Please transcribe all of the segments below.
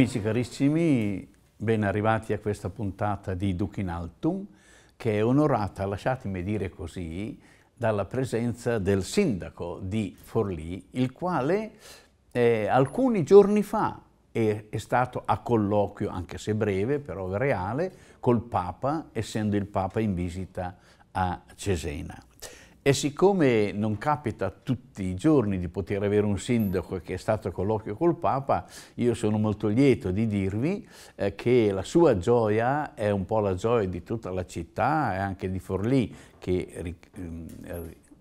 Amici carissimi, ben arrivati a questa puntata di Duc in Altum, che è onorata, lasciatemi dire così, dalla presenza del sindaco di Forlì, il quale eh, alcuni giorni fa è, è, stato a colloquio, anche se breve, però reale, col Papa, essendo il Papa in visita a Cesena. E siccome non capita tutti i giorni di poter avere un sindaco che è stato a colloquio col Papa, io sono molto lieto di dirvi eh, che la sua gioia è un po' la gioia di tutta la città e anche di Forlì che mm,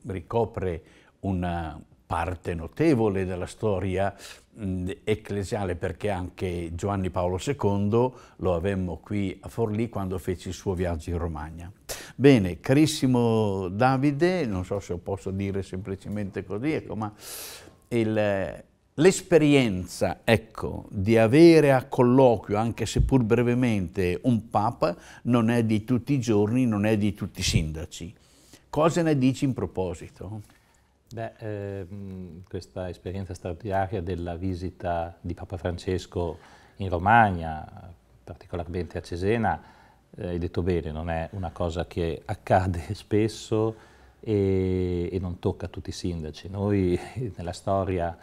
ricopre una parte notevole della storia mh, ecclesiale perché anche Giovanni Paolo II lo avemmo qui a Forlì quando fece il suo viaggio in Romagna. Bene, carissimo Davide, non so se posso dire semplicemente così, ecco, ma l'esperienza ecco, di avere a colloquio, anche se pur brevemente, un Papa non è di tutti i giorni, non è di tutti i sindaci. Cosa ne dici in proposito? Beh, ehm, questa esperienza straordinaria della visita di Papa Francesco in Romagna, particolarmente a Cesena, eh, hai detto bene, non è una cosa che accade spesso e, e non tocca tutti i sindaci. Noi nella storia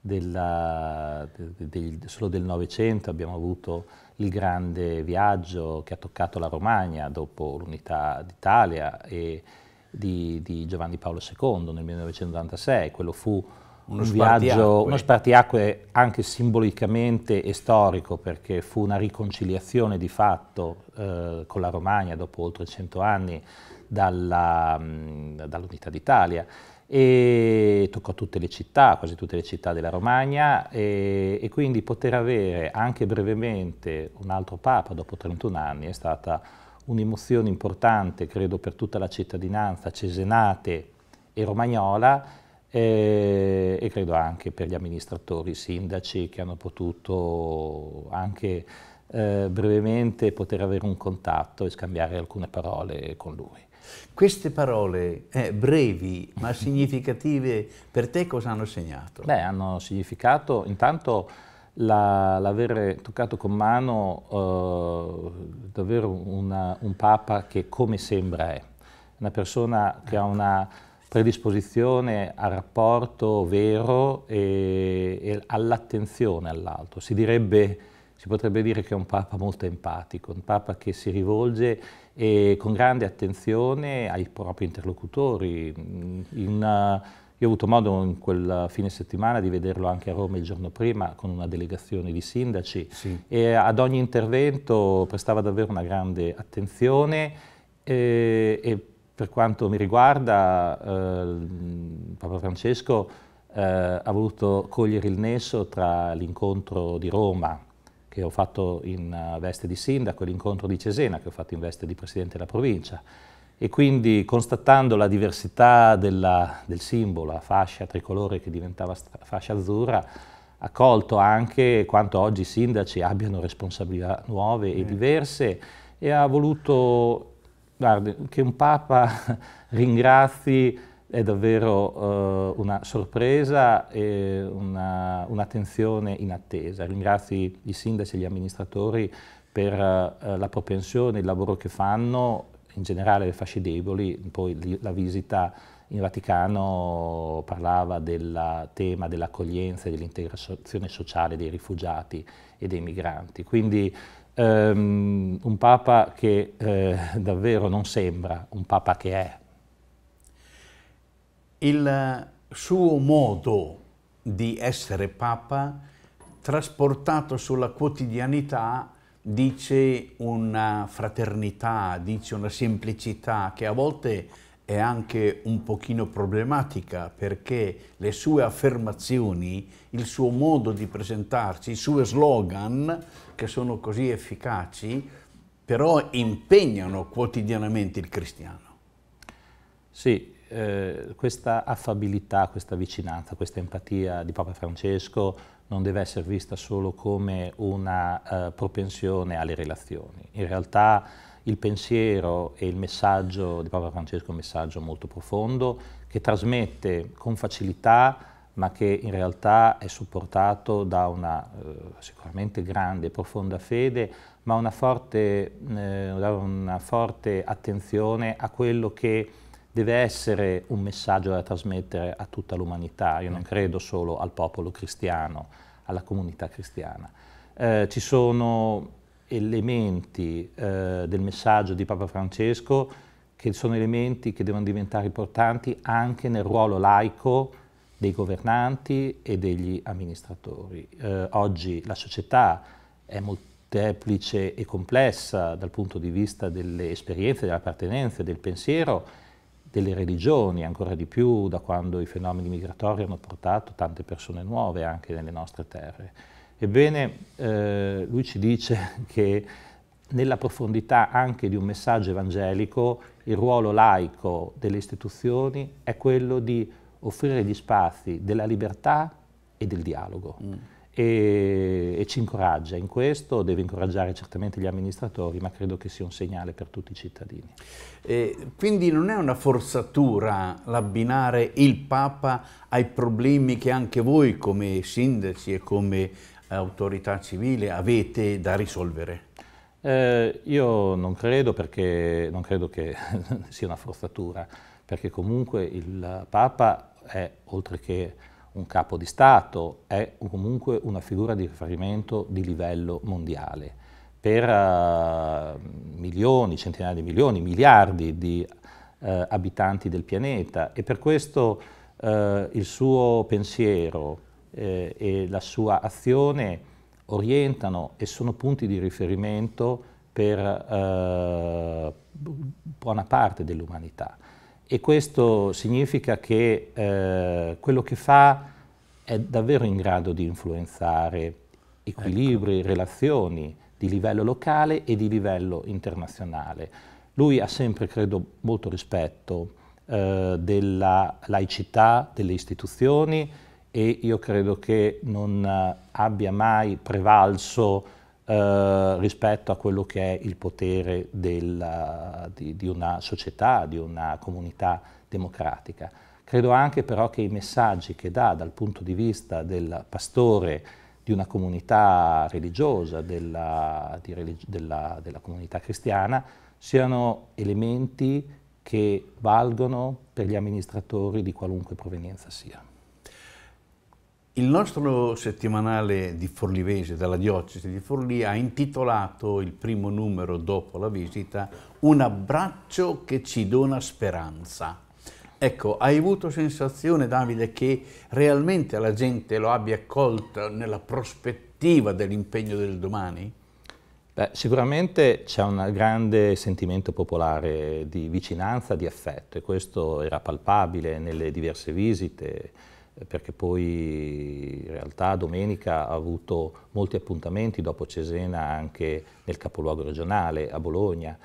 della, de, de, de, solo del Novecento abbiamo avuto il grande viaggio che ha toccato la Romagna dopo l'unità d'Italia e di, di Giovanni Paolo II nel 1996, quello fu uno un viaggio, spartiacque. uno spartiacque anche simbolicamente e storico perché fu una riconciliazione di fatto eh, con la Romagna dopo oltre 100 anni mm, dall'unità dall d'Italia e toccò tutte le città, quasi tutte le città della Romagna e, e quindi poter avere anche brevemente un altro Papa dopo 31 anni è stata un'emozione importante, credo, per tutta la cittadinanza cesenate e romagnola eh, e credo anche per gli amministratori, i sindaci che hanno potuto anche eh, brevemente poter avere un contatto e scambiare alcune parole con lui. Queste parole eh, brevi ma significative per te cosa hanno segnato? Beh, hanno significato intanto l'avere toccato con mano eh, davvero una, un Papa che come sembra è, una persona che ha ecco. una predisposizione al rapporto vero e, e all'attenzione all'altro. Si direbbe, si potrebbe dire che è un Papa molto empatico, un Papa che si rivolge con grande attenzione ai propri interlocutori, in, in, io ho avuto modo in quel fine settimana di vederlo anche a Roma il giorno prima con una delegazione di sindaci sì. e ad ogni intervento prestava davvero una grande attenzione e, e per quanto mi riguarda eh, Papa Francesco eh, ha voluto cogliere il nesso tra l'incontro di Roma che ho fatto in eh, veste di sindaco e l'incontro di Cesena che ho fatto in veste di presidente della provincia e quindi constatando la diversità della, del simbolo, la fascia tricolore che diventava fascia azzurra, ha colto anche quanto oggi i sindaci abbiano responsabilità nuove e eh. diverse e ha voluto guarda, che un Papa ringrazi è davvero eh, una sorpresa e un'attenzione un inattesa. Ringrazi i sindaci e gli amministratori per eh, la propensione, il lavoro che fanno in generale le fasce deboli, poi la visita in Vaticano parlava del tema dell'accoglienza e dell'integrazione sociale dei rifugiati e dei migranti. Quindi um, un Papa che eh, davvero non sembra un Papa che è. Il suo modo di essere Papa trasportato sulla quotidianità dice una fraternità, dice una semplicità che a volte è anche un pochino problematica perché le sue affermazioni, il suo modo di presentarci, i suoi slogan che sono così efficaci, però impegnano quotidianamente il cristiano. Sì, eh, questa affabilità, questa vicinanza, questa empatia di Papa Francesco non deve essere vista solo come una eh, propensione alle relazioni. In realtà il pensiero e il messaggio di Papa Francesco è un messaggio molto profondo che trasmette con facilità ma che in realtà è supportato da una eh, sicuramente grande e profonda fede, ma una forte, eh, una forte attenzione a quello che deve essere un messaggio da trasmettere a tutta l'umanità, io non mm. credo solo al popolo cristiano, alla comunità cristiana. Eh, ci sono elementi eh, del messaggio di Papa Francesco che sono elementi che devono diventare importanti anche nel ruolo laico dei governanti e degli amministratori. Eh, oggi la società è molteplice e complessa dal punto di vista delle esperienze, delle appartenenze, del pensiero delle religioni, ancora di più da quando i fenomeni migratori hanno portato tante persone nuove anche nelle nostre terre. Ebbene, eh, lui ci dice che nella profondità anche di un messaggio evangelico il ruolo laico delle istituzioni è quello di offrire gli spazi della libertà e del dialogo. Mm e, e, ci incoraggia in questo, deve incoraggiare certamente gli amministratori, ma credo che sia un segnale per tutti i cittadini. Eh, quindi non è una forzatura l'abbinare il Papa ai problemi che anche voi come sindaci e come eh, autorità civile avete da risolvere? Eh, io non credo perché non credo che sia una forzatura, perché comunque il Papa è, oltre che un capo di Stato, è comunque una figura di riferimento di livello mondiale. Per eh, milioni, centinaia di milioni, miliardi di uh, abitanti del pianeta e per questo uh, il suo pensiero eh, e la sua azione orientano e sono punti di riferimento per buona parte dell'umanità e questo significa che eh, quello che fa è davvero in grado di influenzare equilibri, ecco. relazioni di livello locale e di livello internazionale. Lui ha sempre, credo, molto rispetto eh, della laicità delle istituzioni e io credo che non eh, abbia mai prevalso eh, rispetto a quello che è il potere della, di, di una società, di una comunità democratica. Credo anche però che i messaggi che dà dal punto di vista del pastore di una comunità religiosa, della, religi della, della, comunità cristiana, siano elementi che valgono per gli amministratori di qualunque provenienza sia. Il nostro settimanale di Forlivese, dalla diocesi di Forlì, ha intitolato il primo numero dopo la visita Un abbraccio che ci dona speranza. Ecco, hai avuto sensazione, Davide, che realmente la gente lo abbia accolto nella prospettiva dell'impegno del domani? Beh, sicuramente c'è un grande sentimento popolare di vicinanza, di affetto e questo era palpabile nelle diverse visite eh, perché poi in realtà domenica ha avuto molti appuntamenti dopo Cesena anche nel capoluogo regionale a Bologna.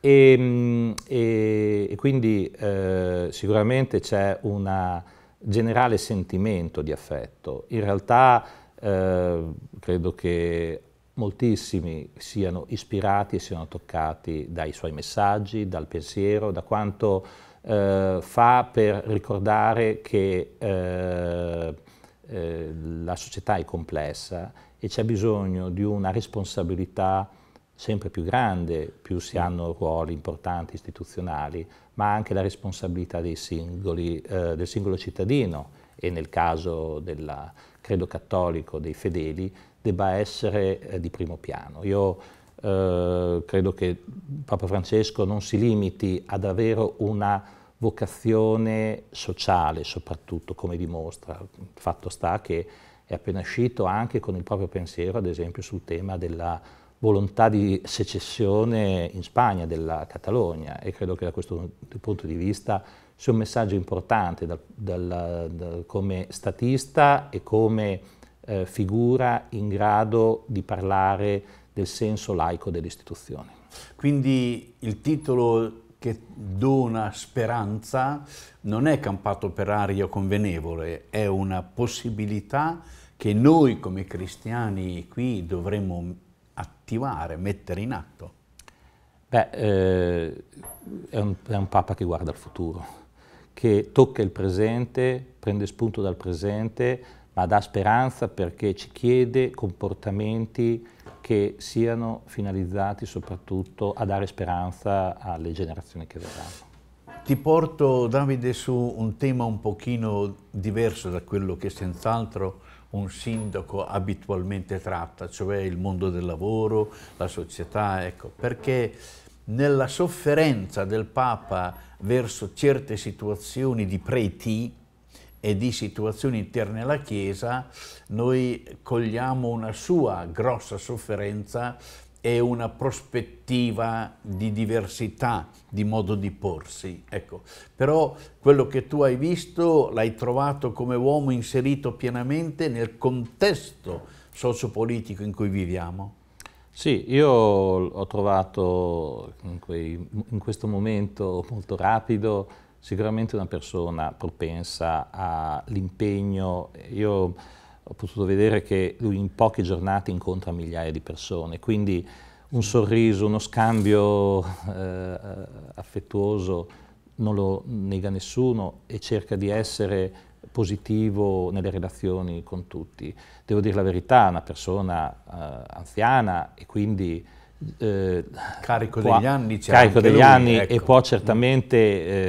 E, ehm, e, e quindi eh, sicuramente c'è un generale sentimento di affetto. In realtà eh, credo che moltissimi siano ispirati e siano toccati dai suoi messaggi, dal pensiero, da quanto eh, fa per ricordare che eh, eh, la società è complessa e c'è bisogno di una responsabilità sempre più grande, più si mm. hanno ruoli importanti istituzionali, ma anche la responsabilità singoli, eh, del singolo cittadino e nel caso del credo cattolico dei fedeli debba essere eh, di primo piano. Io eh, credo che Papa Francesco non si limiti ad avere una vocazione sociale soprattutto, come dimostra. Il fatto sta che è appena uscito anche con il proprio pensiero, ad esempio, sul tema della volontà di secessione in Spagna, della Catalogna, e credo che da questo punto di vista sia un messaggio importante dal, dal, dal, come statista e come eh, figura in grado di parlare del senso laico delle istituzioni. Quindi il titolo che dona speranza non è campato per aria convenevole, è una possibilità che noi come cristiani qui dovremmo attivare, mettere in atto. Beh, eh, è, un, è un Papa che guarda al futuro, che tocca il presente, prende spunto dal presente, ma dà speranza perché ci chiede comportamenti che siano finalizzati soprattutto a dare speranza alle generazioni che verranno. Ti porto, Davide, su un tema un pochino diverso da quello che senz'altro un sindaco abitualmente tratta, cioè il mondo del lavoro, la società, ecco, perché nella sofferenza del Papa verso certe situazioni di preti, e di situazioni interne alla Chiesa, noi cogliamo una sua grossa sofferenza e una prospettiva di diversità, di modo di porsi. Ecco. Però quello che tu hai visto l'hai trovato come uomo inserito pienamente nel contesto sociopolitico in cui viviamo. Sì, io ho trovato in, quei, in questo momento molto rapido sicuramente una persona propensa all'impegno. Io ho potuto vedere che lui in poche giornate incontra migliaia di persone, quindi un sorriso, uno scambio eh, affettuoso non lo nega nessuno e cerca di essere positivo nelle relazioni con tutti. Devo dire la verità, è una persona eh, anziana e quindi eh, carico può, degli anni, carico degli lui, anni ecco. e può certamente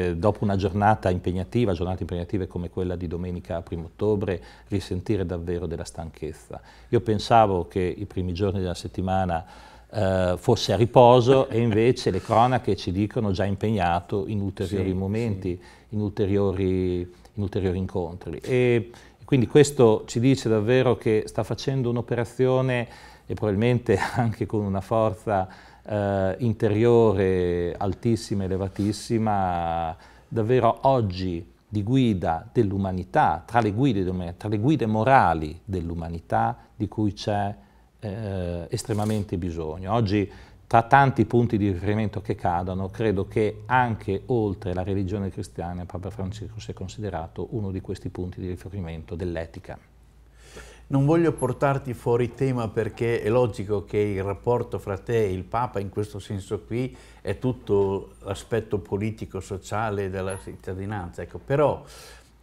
eh, dopo una giornata impegnativa, giornate impegnative come quella di domenica 1 ottobre, risentire davvero della stanchezza. Io pensavo che i primi giorni della settimana eh, fosse a riposo e invece le cronache ci dicono già impegnato in ulteriori sì, momenti, sì. In, ulteriori, in, ulteriori, incontri. E, quindi questo ci dice davvero che sta facendo un'operazione e probabilmente anche con una forza eh, interiore altissima, elevatissima, davvero oggi di guida dell'umanità, tra, tra le guide, morali dell'umanità di cui c'è eh, estremamente bisogno. Oggi tra tanti punti di riferimento che cadono, credo che anche oltre la religione cristiana Papa Francesco sia considerato uno di questi punti di riferimento dell'etica. Non voglio portarti fuori tema perché è logico che il rapporto fra te e il Papa in questo senso qui è tutto l'aspetto politico-sociale della cittadinanza, ecco, però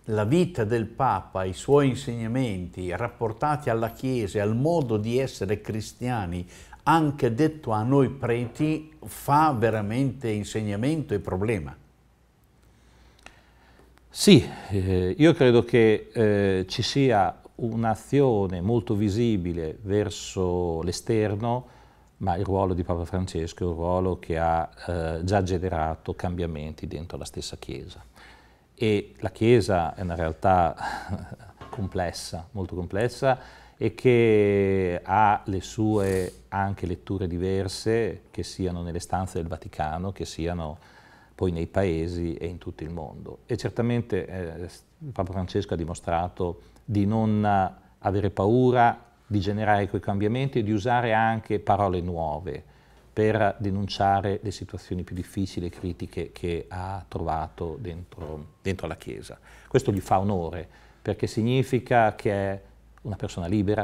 la vita del Papa, i suoi insegnamenti rapportati alla Chiesa, al modo di essere cristiani, anche detto a noi preti, fa veramente insegnamento e problema. Sì, eh, io credo che eh, ci sia un'azione molto visibile verso l'esterno, ma il ruolo di Papa Francesco è un ruolo che ha eh, già generato cambiamenti dentro la stessa Chiesa. E la Chiesa è una realtà complessa, molto complessa, e che ha le sue anche letture diverse, che siano nelle stanze del Vaticano, che siano poi nei paesi e in tutto il mondo. E certamente eh, Papa Francesco ha dimostrato di non avere paura di generare quei cambiamenti e di usare anche parole nuove per denunciare le situazioni più difficili e critiche che ha trovato dentro, dentro la Chiesa. Questo gli fa onore perché significa che è una persona libera,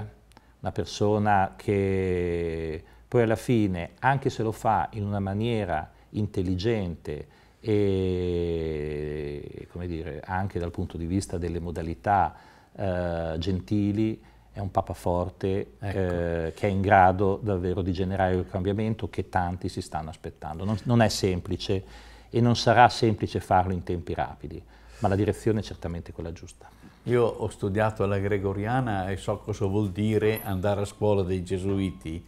una persona che poi alla fine, anche se lo fa in una maniera intelligente, e dire, anche dal punto di vista delle modalità eh, gentili è un papa forte ecco. eh, che è in grado davvero di generare il cambiamento che tanti si stanno aspettando. Non, non è semplice e non sarà semplice farlo in tempi rapidi, ma la direzione è certamente quella giusta. Io ho studiato alla Gregoriana e so cosa vuol dire andare a scuola dei Gesuiti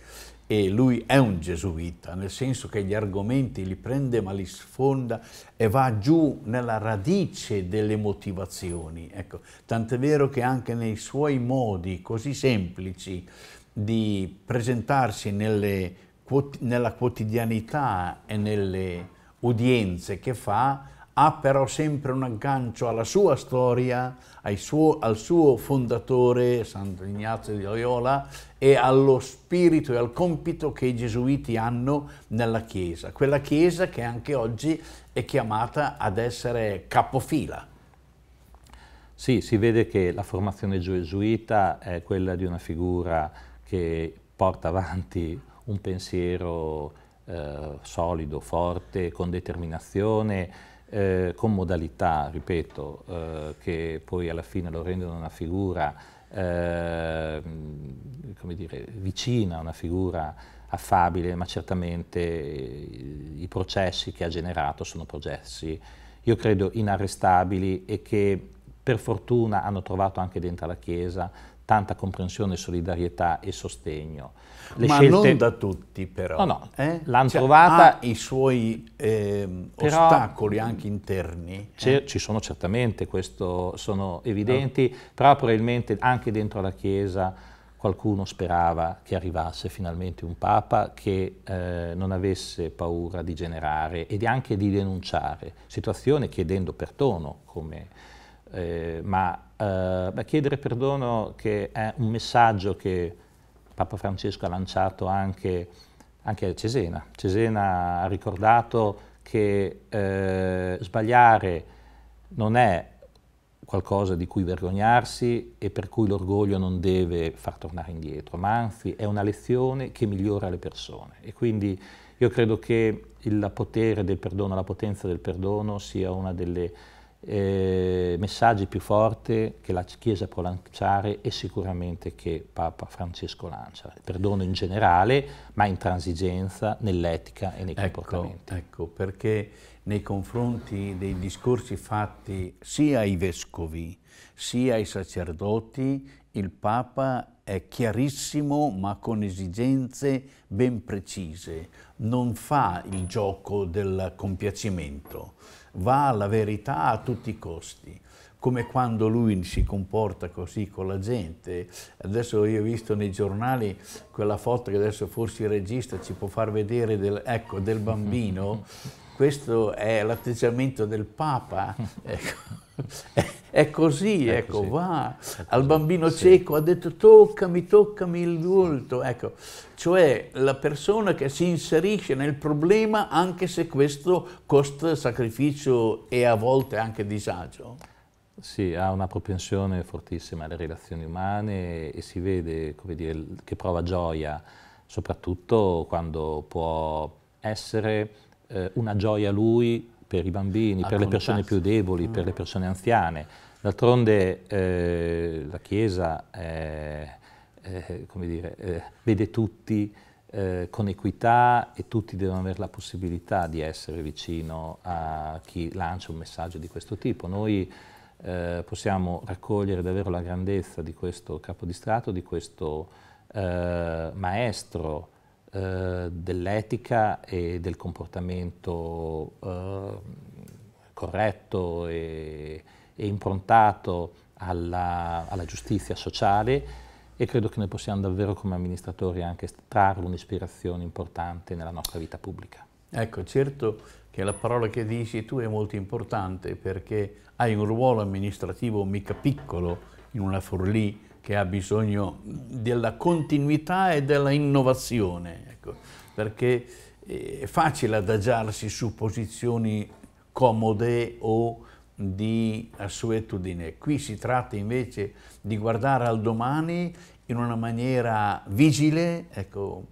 e lui è un gesuita, nel senso che gli argomenti li prende ma li sfonda e va giù nella radice delle motivazioni. Ecco, tant'è vero che anche nei suoi modi così semplici di presentarsi nelle, nella quotidianità e nelle udienze che fa, ha però sempre un aggancio alla sua storia, suo, al suo fondatore Santo Ignazio di Loyola e allo spirito e al compito che i gesuiti hanno nella Chiesa, quella Chiesa che anche oggi è chiamata ad essere capofila. Sì, si vede che la formazione gesuita è quella di una figura che porta avanti un pensiero eh, solido, forte, con determinazione, eh, con modalità, ripeto, eh, che poi alla fine lo rendono una figura, eh, come dire, vicina, una figura affabile, ma certamente i processi che ha generato sono processi, io credo, inarrestabili e che per fortuna hanno trovato anche dentro la Chiesa tanta comprensione, solidarietà e sostegno. Le Ma scelte... non da tutti però. No, no, eh? l'hanno cioè, trovata... i suoi eh, però, ostacoli anche interni. Eh? Ci sono certamente, questo sono ah. evidenti, no. però probabilmente anche dentro la Chiesa qualcuno sperava che arrivasse finalmente un Papa che eh, non avesse paura di generare e anche di denunciare situazioni chiedendo perdono come eh, ma eh, chiedere perdono che è un messaggio che Papa Francesco ha lanciato anche, anche a Cesena. Cesena ha ricordato che eh, sbagliare non è qualcosa di cui vergognarsi e per cui l'orgoglio non deve far tornare indietro, ma anzi è una lezione che migliora le persone. E quindi io credo che il potere del perdono, la potenza del perdono sia una delle eh, messaggi più forti che la Chiesa può lanciare e sicuramente che Papa Francesco lancia. Il perdono in generale, ma intransigenza nell'etica e nei ecco, comportamenti. Ecco, perché nei confronti dei discorsi fatti sia ai vescovi sia ai sacerdoti, il Papa è chiarissimo ma con esigenze ben precise, non fa il gioco del compiacimento va alla verità a tutti i costi come quando lui si comporta così con la gente. Adesso io ho visto nei giornali quella foto che adesso forse il regista ci può far vedere del, ecco, del bambino. Questo è l'atteggiamento del Papa. Ecco. È così, è ecco, così. va al bambino sì. cieco, ha detto toccami, toccami il volto, ecco, cioè la persona che si inserisce nel problema anche se questo costa sacrificio e a volte anche disagio. Sì, ha una propensione fortissima alle relazioni umane e si vede dire, che prova gioia, soprattutto quando può essere eh, una gioia lui per i bambini, per le persone più deboli, mm. per le mm. persone anziane. D'altronde eh, la Chiesa eh, eh, dire, vede tutti eh, con equità e tutti devono avere la possibilità di essere vicino a chi lancia un messaggio di questo tipo. Noi eh, possiamo raccogliere davvero la grandezza di questo capo di Stato, di questo eh, maestro eh, dell'etica e del comportamento eh, corretto e, e improntato alla, alla, giustizia sociale e credo che noi possiamo davvero come amministratori anche trarre un'ispirazione importante nella nostra vita pubblica. Ecco, certo che la parola che dici tu è molto importante perché hai un ruolo amministrativo mica piccolo in una Forlì che ha bisogno della continuità e dell'innovazione, ecco, perché eh, è facile adagiarsi su posizioni comode o di assuetudine. Qui si tratta invece di guardare al domani in una maniera vigile, ecco,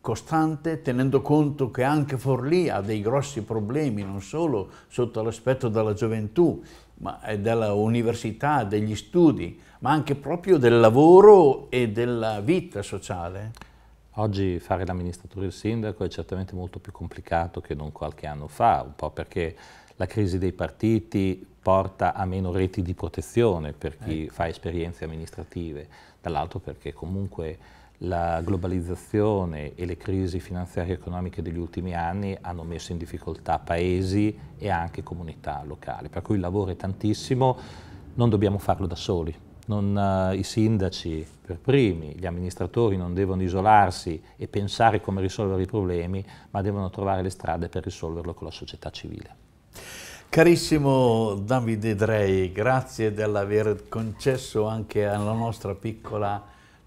costante, tenendo conto che anche Forlì ha dei grossi problemi, non solo sotto l'aspetto della gioventù, ma della università, degli studi, ma anche proprio del lavoro e della vita sociale? Oggi fare l'amministratore e il sindaco è certamente molto più complicato che non qualche anno fa, un po' perché la crisi dei partiti porta a meno reti di protezione per chi ecco. fa esperienze amministrative, dall'altro perché comunque la globalizzazione e le crisi finanziarie e economiche degli ultimi anni hanno messo in difficoltà paesi e anche comunità locali, per cui il lavoro è tantissimo, non dobbiamo farlo da soli. Non, uh, I sindaci per primi, gli amministratori non devono isolarsi e pensare come risolvere i problemi, ma devono trovare le strade per risolverlo con la società civile. Carissimo Davide Drei, grazie dell'aver concesso anche alla nostra piccola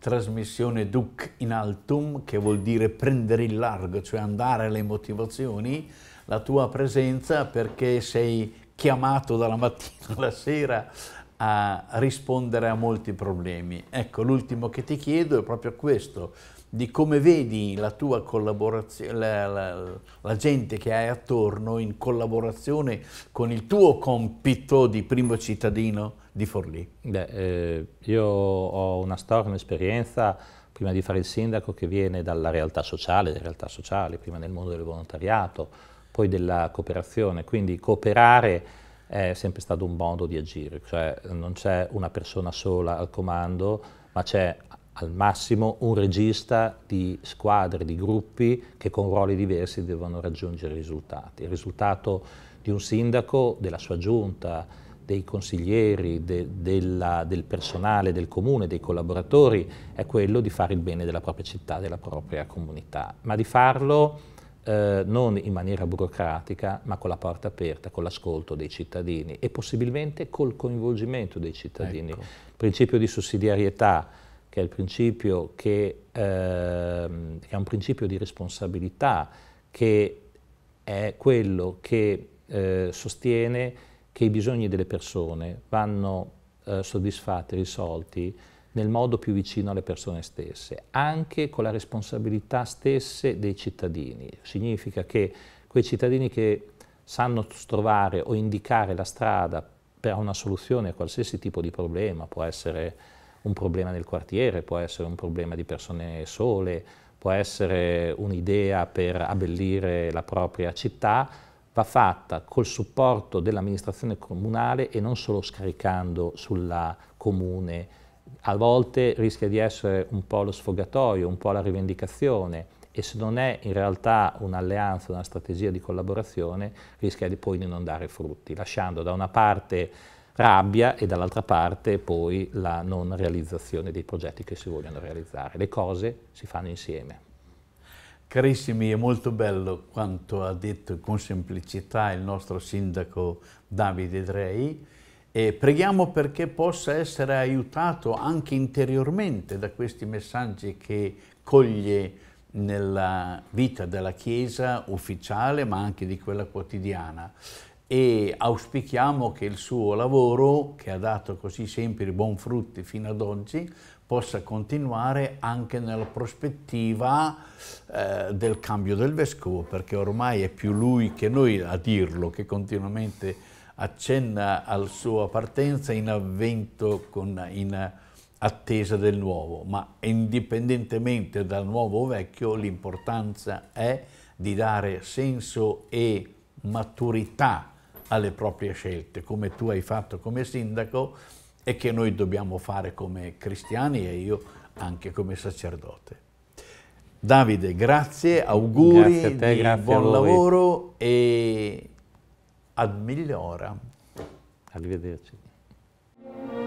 trasmissione Duc in altum, che vuol dire prendere il largo, cioè andare alle motivazioni, la tua presenza perché sei chiamato dalla mattina alla sera a rispondere a molti problemi. Ecco, l'ultimo che ti chiedo è proprio questo, di come vedi la tua collaborazione, la, la, la, gente che hai attorno in collaborazione con il tuo compito di primo cittadino di Forlì? Beh, eh, io ho una storia, un'esperienza prima di fare il sindaco che viene dalla realtà sociale, delle realtà sociali, prima nel mondo del volontariato, poi della cooperazione, quindi cooperare è sempre stato un modo di agire, cioè non c'è una persona sola al comando, ma c'è al massimo un regista di squadre, di gruppi che con ruoli diversi devono raggiungere risultati. Il risultato di un sindaco, della sua giunta, dei consiglieri, de, della, del personale, del comune, dei collaboratori, è quello di fare il bene della propria città, della propria comunità, ma di farlo eh, non in maniera burocratica, ma con la porta aperta, con l'ascolto dei cittadini e possibilmente col coinvolgimento dei cittadini. Ecco. Il principio di sussidiarietà che è, che, ehm, che è un principio di responsabilità, che è quello che eh, sostiene che i bisogni delle persone vanno eh, soddisfatti, risolti nel modo più vicino alle persone stesse, anche con la responsabilità stesse dei cittadini. Significa che quei cittadini che sanno trovare o indicare la strada per una soluzione a qualsiasi tipo di problema, può essere un problema nel quartiere, può essere un problema di persone sole, può essere un'idea per abbellire la propria città, va fatta col supporto dell'amministrazione comunale e non solo scaricando sulla comune. A volte rischia di essere un po' lo sfogatoio, un po' la rivendicazione e se non è in realtà un'alleanza, una strategia di collaborazione, rischia di poi di non dare frutti, lasciando da una parte rabbia e dall'altra parte poi la non realizzazione dei progetti che si vogliono realizzare. Le cose si fanno insieme. Carissimi, è molto bello quanto ha detto con semplicità il nostro sindaco Davide Drei e preghiamo perché possa essere aiutato anche interiormente da questi messaggi che coglie nella vita della Chiesa ufficiale ma anche di quella quotidiana e auspichiamo che il suo lavoro, che ha dato così sempre buon frutti fino ad oggi, possa continuare anche nella prospettiva eh, del cambio del vescovo, perché ormai è più lui che noi a dirlo, che continuamente accenna alla sua partenza in avvento, con, in attesa del nuovo, ma indipendentemente dal nuovo o vecchio, l'importanza è di dare senso e maturità alle proprie scelte, come tu hai fatto come sindaco e che noi dobbiamo fare come cristiani e io anche come sacerdote. Davide, grazie, auguri, grazie te, grazie buon lavoro e ad migliora. Arrivederci.